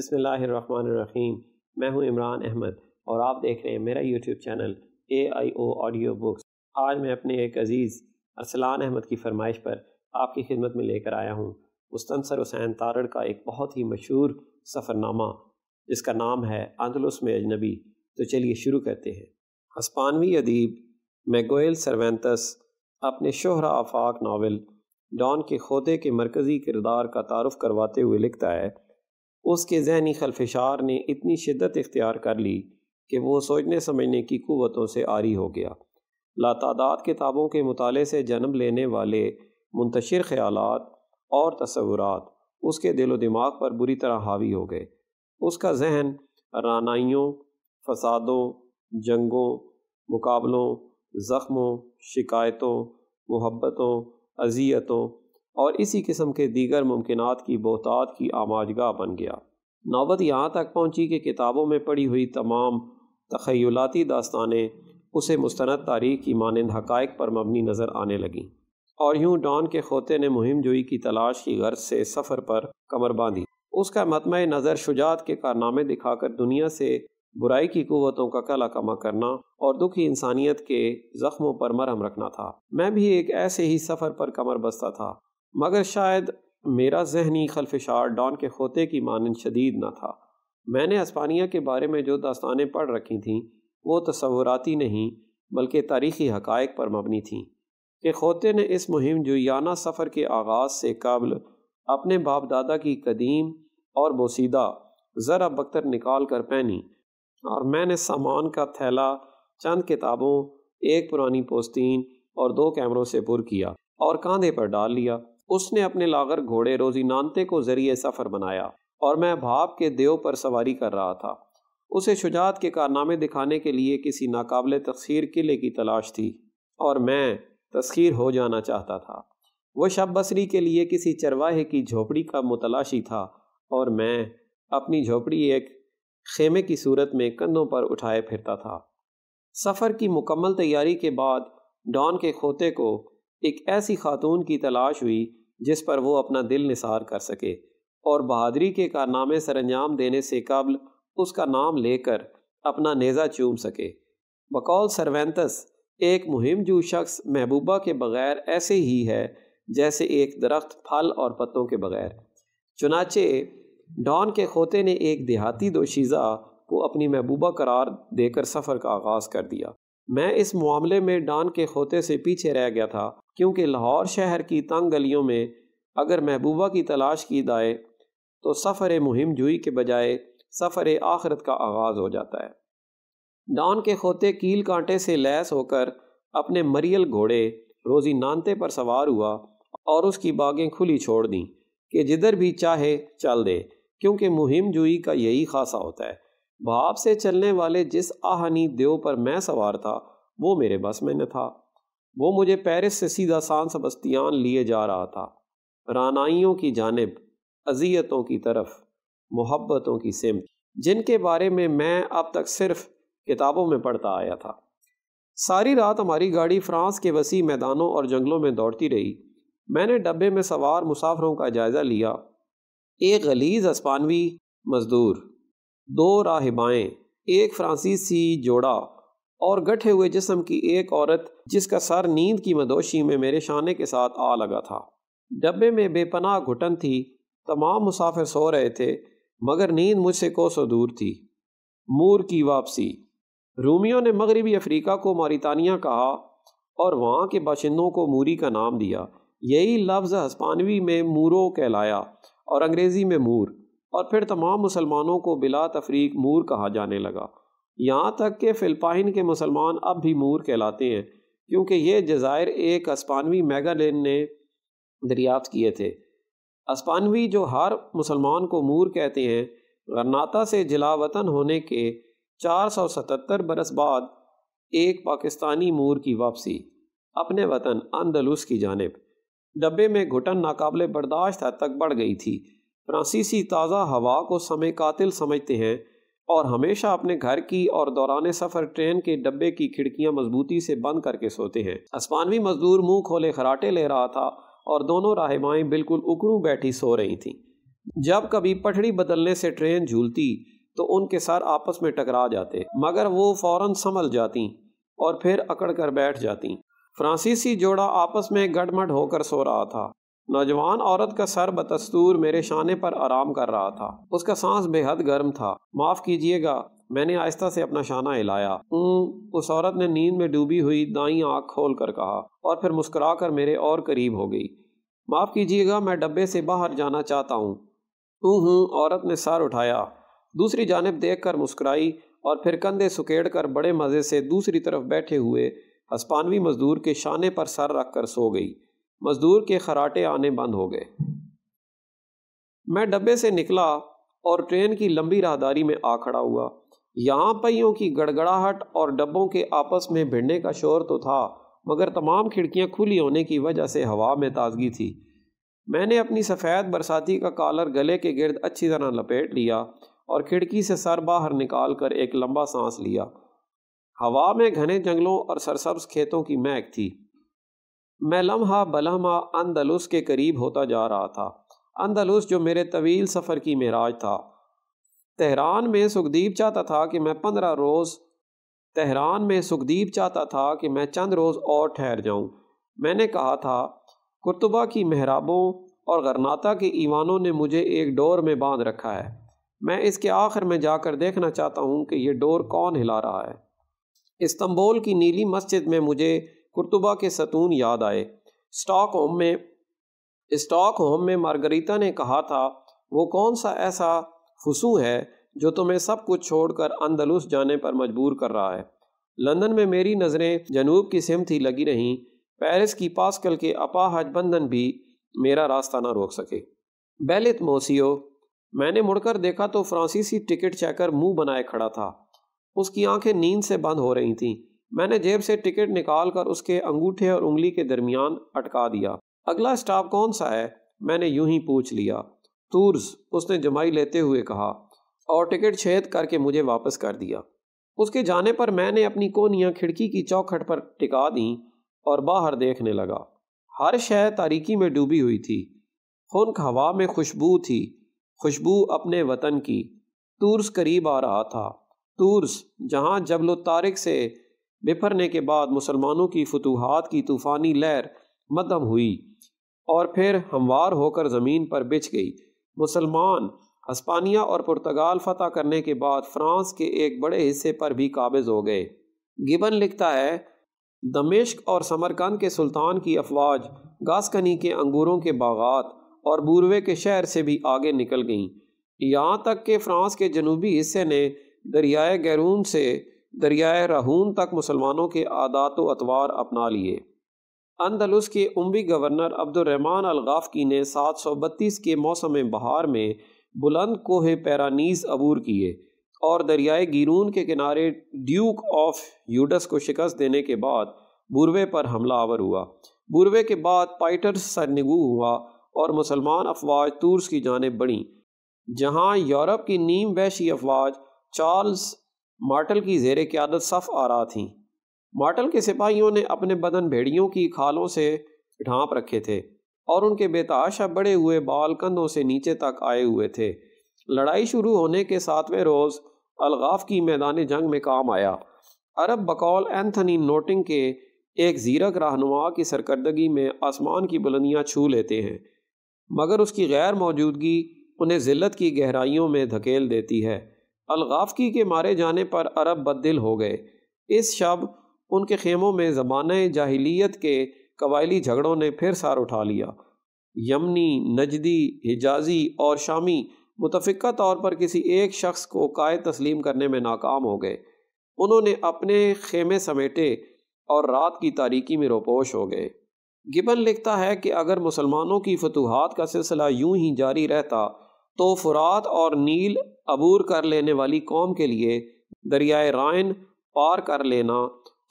बिसमीम मैं हूं इमरान अहमद और आप देख रहे हैं मेरा YouTube channel A I O audio books आज मैं अपने एक अज़ीज़ अरसलान अहमद की फरमाइश पर आपकी खिदमत में लेकर आया हूं मुस्तनसर हुसैन तारड़ का एक बहुत ही मशहूर सफ़रनामा जिसका नाम है आंदलुस में अजनबी तो चलिए शुरू करते हैं हस्पानवी अदीब मैगोयल सरवेंतस अपने शोहरा आफाक नावल डॉन के खोते के मरकज़ी किरदार का तारफ़ करवाते हुए लिखता है उसके जहनी खलफशार ने इतनी शिद्दत इख्तियार कर ली कि वो सोचने समझने की क़वतों से आरी हो गया लातादात किताबों के मताले से जन्म लेने वाले मुंतशिर ख्याल और तस्वुरात उसके दिलो दिमाग पर बुरी तरह हावी हो गए उसका जहन रानाइयों फसादों जंगों मुकाबलों ज़ख्मों शिकायतों महब्बतों अजियतों और इसी किस्म के दीगर मुमकिन की बहतात की आमाजगा बन गया नौबत यहाँ तक पहुँची कि किताबों में पढ़ी हुई तमाम तखयलाती दास्तानें उसे मुस्ंद तारीख की मानंद हक़ पर मबनी नज़र आने लगीं और यूं डॉन के खोते ने मुहिम जोई की तलाश की गर्ज से सफ़र पर कमर बांधी उसका मतम नज़र शुजात के कारनामे दिखाकर दुनिया से बुराई की कुतों का कला कमा करना और दुखी इंसानियत के ज़ख्मों पर मरहम रखना था मैं भी एक ऐसे ही सफ़र पर कमर बसता था मगर शायद मेरा जहनी खलफशार डॉन के खोते की मानन शदीद न था मैंने हस्पानिया के बारे में जो दास्तानें पढ़ रखी थीं वो तस्वुराती नहीं बल्कि तारीखी हकायक पर मबनी थीं कि खोते ने इस मुहिम जुयाना सफ़र के आगाज़ से कबल अपने बाप दादा की कदीम और बोसीदा ज़रा बख्तर निकाल कर पहनी और मैंने सामान का थैला चंद किताबों एक पुरानी पोस्तीन और दो कैमरों से पुर किया और कंधे पर डाल लिया उसने अपने लागर घोड़े रोजी नानते को जरिए सफ़र बनाया और मैं भाप के देव पर सवारी कर रहा था उसे शुजात के कारनामे दिखाने के लिए किसी नाकबले तस्खीर किले की तलाश थी और मैं तस्खीर हो जाना चाहता था वह शब बसरी के लिए किसी चरवाहे की झोपड़ी का मुतलाशी था और मैं अपनी झोपड़ी एक खेमे की सूरत में कंधों पर उठाए फिरता था सफ़र की मुकम्मल तैयारी के बाद डॉन के खोते को एक ऐसी खातून की तलाश हुई जिस पर वो अपना दिल निसार कर सके और बहादरी के कारनामे सरंजाम देने से कबल उसका नाम लेकर अपना नेज़ा चूम सके बकौल सर्वेंतस एक मुहिम जू शख्स महबूबा के बगैर ऐसे ही है जैसे एक दरख्त फल और पत्तों के बगैर चुनाचे डॉन के खोते ने एक देहाती दोशीज़ा को अपनी महबूबा करार देकर सफ़र का आगाज़ कर दिया मैं इस मामले में डान के खोते से पीछे रह गया था क्योंकि लाहौर शहर की तंग गलियों में अगर महबूबा की तलाश की जाए तो सफ़र मुहिम जुई के बजाय सफ़र आखरत का आगाज़ हो जाता है डान के खोते कील कांटे से लैस होकर अपने मरियल घोड़े रोज़ी नानते पर सवार हुआ और उसकी बागें खुली छोड़ दी कि जिधर भी चाहे चल दे क्योंकि मुहिम जुई का यही खासा होता है भाप से चलने वाले जिस आहनी देव पर मैं सवार था वो मेरे बस में न था वो मुझे पेरिस से सीधा सान सबस्तियान लिए जा रहा था रानाइयों की जानब अजियतों की तरफ मोहब्बतों की सिमत जिनके बारे में मैं अब तक सिर्फ किताबों में पढ़ता आया था सारी रात हमारी गाड़ी फ्रांस के वसी मैदानों और जंगलों में दौड़ती रही मैंने डब्बे में सवार मुसाफरों का जायज़ा लिया एक गलीज हस्पानवी मजदूर दो राहबाएँ एक फ्रांसीसी जोड़ा और गठे हुए जिस्म की एक औरत जिसका सर नींद की मदोशी में मेरे शाने के साथ आ लगा था डब्बे में बेपनाह घुटन थी तमाम मुसाफिर सो रहे थे मगर नींद मुझसे कोसों दूर थी मूर की वापसी रूमियों ने मगरबी अफ्रीका को मारितानिया कहा और वहाँ के बाशिंदों को मूरी का नाम दिया यही लफ्ज़ हस्पानवी में मूरों कहलाया और अंग्रेज़ी में मूर और फिर तमाम मुसलमानों को बिला तफरीक मूर कहा जाने लगा यहाँ तक कि फ़िलपाइन के मुसलमान अब भी मूर कहलाते हैं क्योंकि ये जजायर एक अस्पानवी मेगालैन ने दरियाफ्त किए थे अस्पानवी जो हर मुसलमान को मूर कहते हैं गरनाता से जिला वतन होने के चार सौ सतहत्तर बरस बाद एक पाकिस्तानी मूर की वापसी अपने वतन अंदलुस की जानब डब्बे में घुटन नाकबले बर्दाश्त हद तक बढ़ गई थी फ्रांसीसी ताज़ा हवा को समय कातिल समझते हैं और हमेशा अपने घर की और दौरान सफ़र ट्रेन के डब्बे की खिड़कियां मजबूती से बंद करके सोते हैं आसमानवी मजदूर मुंह खोले खराटे ले रहा था और दोनों राहबाएँ बिल्कुल उकड़ू बैठी सो रही थीं जब कभी पटड़ी बदलने से ट्रेन झूलती तो उनके सर आपस में टकरा जाते मगर वो फौरन संभल जाती और फिर अकड़ कर बैठ जाती फ्रांसीसी जोड़ा आपस में गडमड होकर सो रहा था नौजवान औरत का सर बतस्तूर मेरे शाने पर आराम कर रहा था उसका सांस बेहद गर्म था माफ़ कीजिएगा मैंने आहिस्ता से अपना शाना हिलाया उस औरत ने नींद में डूबी हुई दाई आँख खोल कर कहा और फिर मुस्कुरा कर मेरे और करीब हो गई माफ़ कीजिएगा मैं डब्बे से बाहर जाना चाहता हूँ तू हूँ औरत ने सर उठाया दूसरी जानब देख कर मुस्कुराई और फिर कंधे सुकेड़ कर बड़े मज़े से दूसरी तरफ बैठे हुए हस्पानवी मज़दूर के शाने पर सर रख कर सो गई मज़दूर के खराटे आने बंद हो गए मैं डब्बे से निकला और ट्रेन की लंबी राहदारी में आ खड़ा हुआ यहाँ पहियों की गड़गड़ाहट और डब्बों के आपस में भिड़ने का शोर तो था मगर तमाम खिड़कियाँ खुली होने की वजह से हवा में ताजगी थी मैंने अपनी सफ़ेद बरसाती का कॉलर गले के गिरद अच्छी तरह लपेट लिया और खिड़की से सर बाहर निकाल कर एक लंबा सांस लिया हवा में घने जंगलों और सरसब्ज खेतों की महक थी मैं लम्हा बलहमा अंदलुस के करीब होता जा रहा था अंदलुस जो मेरे तवील सफ़र की मेराज था तहरान में सुखदीप चाहता था कि मैं पंद्रह रोज़ तहरान में सुखदीप चाहता था कि मैं चंद रोज़ और ठहर जाऊं। मैंने कहा था कुर्तुबा की महराबों और गरनाता के ईवानों ने मुझे एक डोर में बांध रखा है मैं इसके आखिर में जाकर देखना चाहता हूँ कि यह डोर कौन हिला रहा है इस्तंबोल की नीली मस्जिद में मुझे कुर्तुबा के सतून याद आए स्टॉक होम में स्टॉक होम में मार्गरीता ने कहा था वो कौन सा ऐसा फसू है जो तुम्हें सब कुछ छोड़कर अंदलुस जाने पर मजबूर कर रहा है लंदन में मेरी नज़रें जनूब की सिम थी लगी रहीं पेरिस की पास्कल के अपाहज बंधन भी मेरा रास्ता ना रोक सके बेलित मोसियो मैंने मुड़कर देखा तो फ्रांसीसी टिकट चेकर मुंह बनाए खड़ा था उसकी आंखें नींद से बंद हो रही थीं मैंने जेब से टिकट निकाल कर उसके अंगूठे और उंगली के दरमियान अटका दिया अगला स्टाफ कौन सा है मैंने यूं ही पूछ लिया तूर्स उसने जमाई लेते हुए कहा और टिकट छेद करके मुझे वापस कर दिया उसके जाने पर मैंने अपनी कोनियाँ खिड़की की चौखट पर टिका दी और बाहर देखने लगा हर शह तारीकी में डूबी हुई थी खुनक हवा में खुशबू थी खुशबू अपने वतन की तूर्स करीब आ रहा था तूर्स जहाँ जबलो तारिक से बिफरने के बाद मुसलमानों की फतूहत की तूफ़ानी लहर मदम हुई और फिर हमवार होकर ज़मीन पर बिछ गई मुसलमान हस्पानिया और पुर्तगाल फतह करने के बाद फ्रांस के एक बड़े हिस्से पर भी काबज़ हो गए गिबन लिखता है दमिश्क और समरकंद के सुल्तान की अफवाज गास्कनी के अंगूरों के बागात और बूरवे के शहर से भी आगे निकल गईं यहाँ तक कि फ्रांस के जनूबी हिस्से ने दरियाए गैरून से दरियाए राहून तक मुसलमानों के आदात व अतवार अपना लिए अंदलुस के उमवी गवर्नर अब्दुलरहमान अलगाफ़की ने सात सौ बत्तीस के मौसम बहार में बुलंद कोहे पैरानीज अबूर किए और दरियाए गिरून के किनारे ड्यूक ऑफ यूडस को शिकस्त देने के बाद बुरवे पर हमला आवर हुआ बुरवे के बाद पाइटर सरनिगू हुआ और मुसलमान अफवाज तूर्स की जानब बढ़ी जहाँ यूरोप की नीम वैशी अफवाज चार्ल्स मार्टल की जेर क्यादत सफ़ आरा थीं मार्टल के सिपाहियों ने अपने बदन भेड़ियों की खालों से ढांप रखे थे और उनके बेताशा बड़े हुए बाल कंधों से नीचे तक आए हुए थे लड़ाई शुरू होने के सातवें रोज़ अलगाफ की मैदान जंग में काम आया अरब बकौल एंथनी नोटिंग के एक जीरक रहनुमा की सरकर्दगी में आसमान की बुलंदियाँ छू लेते हैं मगर उसकी गैर मौजूदगी उन्हें जिल्लत की गहराइयों में धकेल देती है अलगाफकी के मारे जाने पर अरब बदल हो गए इस शब उनके खेमों में ज़बान जाहिलियत के कबायली झगड़ों ने फिर सार उठा लिया यमनी नजदी हिजाजी और शामी मुतफ़ा तौर पर किसी एक शख्स को काय तस्लीम करने में नाकाम हो गए उन्होंने अपने खेमे समेटे और रात की तारीकी में रोपोश हो गए गिबन लिखता है कि अगर मुसलमानों की फतूहत का सिलसिला यूं ही जारी रहता तो फुरात और नील अबूर कर लेने वाली कौम के लिए दरियाए रायन पार कर लेना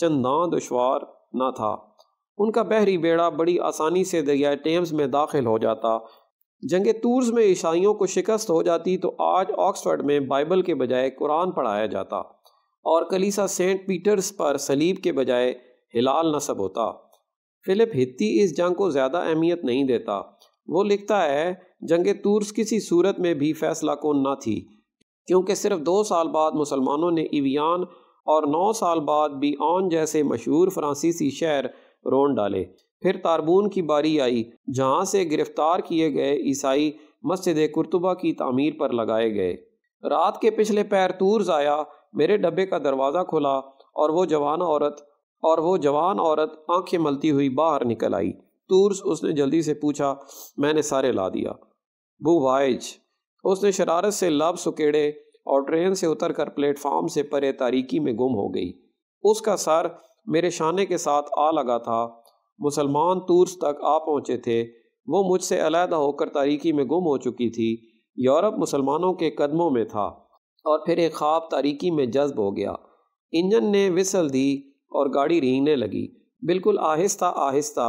चंदा दुशवार न था उनका बहरी बेड़ा बड़ी आसानी से दरियाए टेम्स में दाखिल हो जाता जंग तूर्स में ईसाइयों को शिकस्त हो जाती तो आज ऑक्सफर्ड में बाइबल के बजाय कुरान पढ़ाया जाता और कलीसा सेंट पीटर्स पर सलीब के बजाय हिलाल नसब होता फिलिप हित्ती इस जंग को ज़्यादा अहमियत नहीं देता वो लिखता है जंग तूर्स किसी सूरत में भी फैसला कौन ना थी क्योंकि सिर्फ दो साल बाद मुसलमानों ने इवियान और नौ साल बाद बियन जैसे मशहूर फ्रांसीसी शहर रोन डाले फिर तारबून की बारी आई जहाँ से गिरफ्तार किए गए ईसाई मस्जिद कुरतुबा की तमीर पर लगाए गए रात के पिछले पैर तूर्ज आया मेरे डब्बे का दरवाज़ा खुला और वो जवान औरत और वो जवान औरत आंखें मलती हुई बाहर निकल आई तूर्स उसने जल्दी से पूछा मैंने सारे ला दिया वाइज उसने शरारत से लब सुकेड़े और ट्रेन से उतर कर प्लेटफार्म से परे तारीकी में गुम हो गई उसका सर मेरे शाने के साथ आ लगा था मुसलमान तूर्स तक आ पहुँचे थे वो मुझसे अलहदा होकर तारीकी में गुम हो चुकी थी यूरोप मुसलमानों के कदमों में था और फिर एक ख्वाब तारीकी में जज्ब हो गया इंजन ने विसल दी और गाड़ी रींगने लगी बिल्कुल आहिस्ता आहिस्ता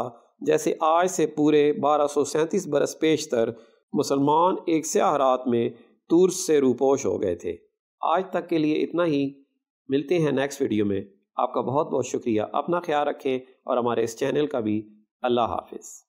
जैसे आज से पूरे बारह सौ सैंतीस बरस पेशतर मुसलमान एक स्याह रात में तूर से रूपोश हो गए थे आज तक के लिए इतना ही मिलते हैं नेक्स्ट वीडियो में आपका बहुत बहुत शुक्रिया अपना ख्याल रखें और हमारे इस चैनल का भी अल्लाह हाफिज़